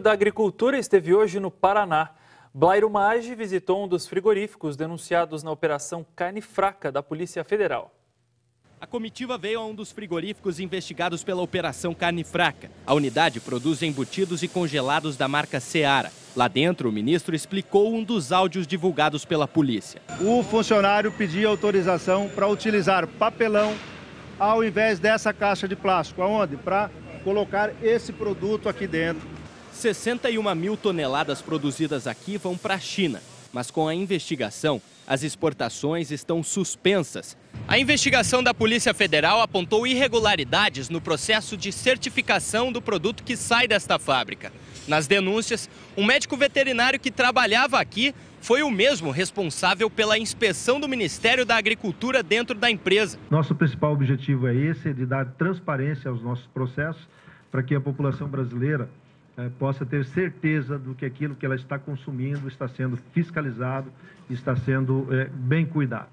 da Agricultura esteve hoje no Paraná. Blairo Maggi visitou um dos frigoríficos denunciados na Operação Carne Fraca da Polícia Federal. A comitiva veio a um dos frigoríficos investigados pela Operação Carne Fraca. A unidade produz embutidos e congelados da marca Seara. Lá dentro, o ministro explicou um dos áudios divulgados pela polícia. O funcionário pedia autorização para utilizar papelão ao invés dessa caixa de plástico. Aonde? Para colocar esse produto aqui dentro 61 mil toneladas produzidas aqui vão para a China, mas com a investigação, as exportações estão suspensas. A investigação da Polícia Federal apontou irregularidades no processo de certificação do produto que sai desta fábrica. Nas denúncias, um médico veterinário que trabalhava aqui foi o mesmo responsável pela inspeção do Ministério da Agricultura dentro da empresa. Nosso principal objetivo é esse, de dar transparência aos nossos processos, para que a população brasileira eh, possa ter certeza do que aquilo que ela está consumindo está sendo fiscalizado, está sendo eh, bem cuidado.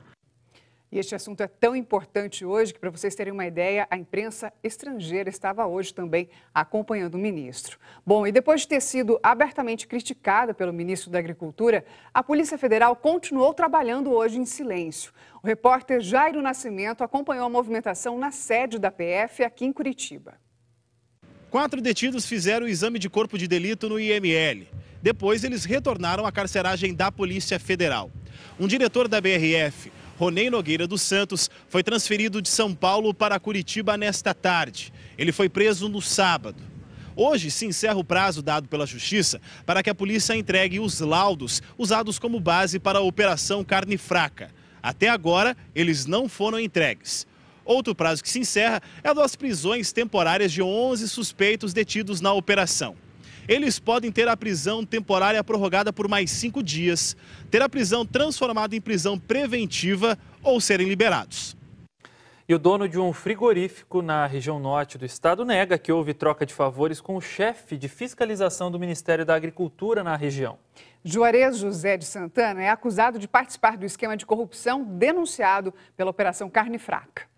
E este assunto é tão importante hoje que, para vocês terem uma ideia, a imprensa estrangeira estava hoje também acompanhando o ministro. Bom, e depois de ter sido abertamente criticada pelo ministro da Agricultura, a Polícia Federal continuou trabalhando hoje em silêncio. O repórter Jairo Nascimento acompanhou a movimentação na sede da PF aqui em Curitiba. Quatro detidos fizeram o exame de corpo de delito no IML. Depois, eles retornaram à carceragem da Polícia Federal. Um diretor da BRF, Ronei Nogueira dos Santos, foi transferido de São Paulo para Curitiba nesta tarde. Ele foi preso no sábado. Hoje se encerra o prazo dado pela Justiça para que a polícia entregue os laudos usados como base para a Operação Carne Fraca. Até agora, eles não foram entregues. Outro prazo que se encerra é o das prisões temporárias de 11 suspeitos detidos na operação. Eles podem ter a prisão temporária prorrogada por mais cinco dias, ter a prisão transformada em prisão preventiva ou serem liberados. E o dono de um frigorífico na região norte do estado nega que houve troca de favores com o chefe de fiscalização do Ministério da Agricultura na região. Juarez José de Santana é acusado de participar do esquema de corrupção denunciado pela Operação Carne Fraca.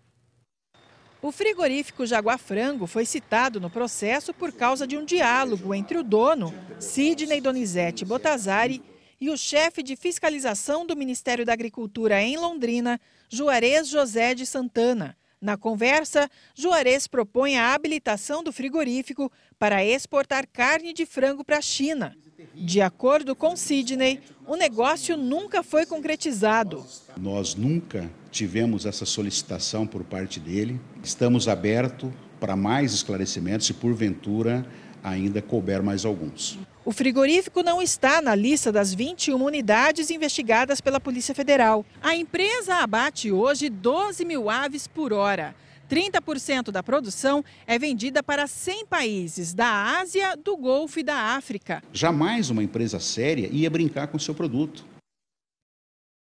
O frigorífico Jaguar Frango foi citado no processo por causa de um diálogo entre o dono, Sidney Donizete Botazari e o chefe de fiscalização do Ministério da Agricultura em Londrina, Juarez José de Santana. Na conversa, Juarez propõe a habilitação do frigorífico para exportar carne de frango para a China. De acordo com Sidney, o negócio nunca foi concretizado. Nós nunca tivemos essa solicitação por parte dele. Estamos abertos para mais esclarecimentos se porventura ainda couber mais alguns. O frigorífico não está na lista das 21 unidades investigadas pela Polícia Federal. A empresa abate hoje 12 mil aves por hora. 30% da produção é vendida para 100 países da Ásia, do Golfo e da África. Jamais uma empresa séria ia brincar com o seu produto.